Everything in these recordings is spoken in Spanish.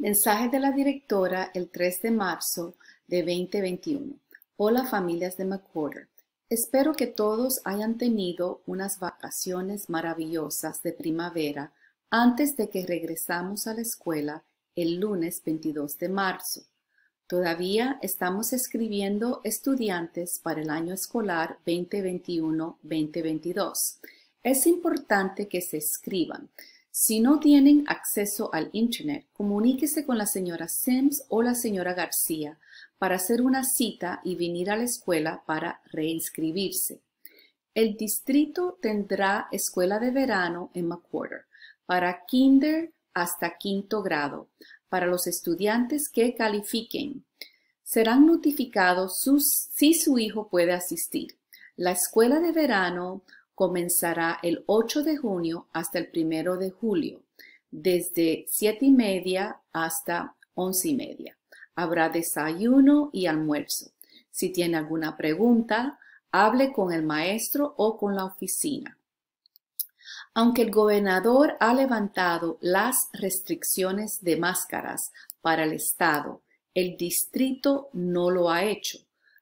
Mensaje de la directora el 3 de marzo de 2021. Hola familias de McQuarter. Espero que todos hayan tenido unas vacaciones maravillosas de primavera antes de que regresamos a la escuela el lunes 22 de marzo. Todavía estamos escribiendo estudiantes para el año escolar 2021-2022. Es importante que se escriban si no tienen acceso al Internet, comuníquese con la señora Sims o la señora García para hacer una cita y venir a la escuela para reinscribirse. El distrito tendrá escuela de verano en McWhorter para kinder hasta quinto grado para los estudiantes que califiquen. Serán notificados si su hijo puede asistir. La escuela de verano comenzará el 8 de junio hasta el 1 de julio, desde 7 y media hasta 11 y media. Habrá desayuno y almuerzo. Si tiene alguna pregunta, hable con el maestro o con la oficina. Aunque el gobernador ha levantado las restricciones de máscaras para el Estado, el distrito no lo ha hecho.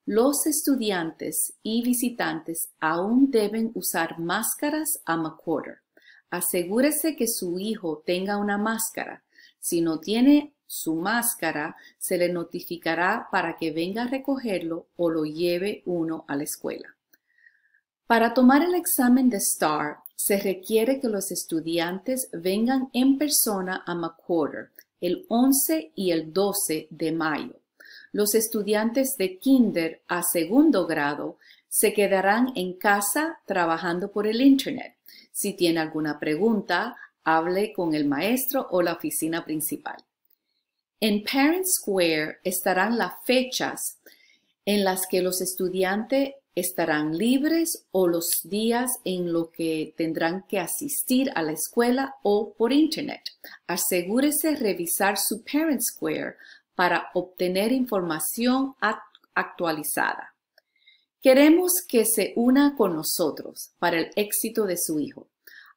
Los estudiantes y visitantes aún deben usar máscaras a McQuarter. Asegúrese que su hijo tenga una máscara. Si no tiene su máscara, se le notificará para que venga a recogerlo o lo lleve uno a la escuela. Para tomar el examen de STAR, se requiere que los estudiantes vengan en persona a McQuarter el 11 y el 12 de mayo los estudiantes de kinder a segundo grado se quedarán en casa trabajando por el Internet. Si tiene alguna pregunta, hable con el maestro o la oficina principal. En Parent Square estarán las fechas en las que los estudiantes estarán libres o los días en los que tendrán que asistir a la escuela o por Internet. Asegúrese revisar su Parent Square para obtener información actualizada. Queremos que se una con nosotros para el éxito de su hijo.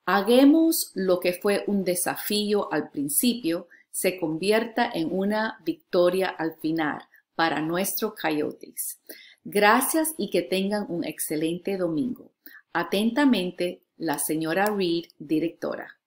Hagamos lo que fue un desafío al principio, se convierta en una victoria al final para nuestro coyotes. Gracias y que tengan un excelente domingo. Atentamente, la señora Reed, directora.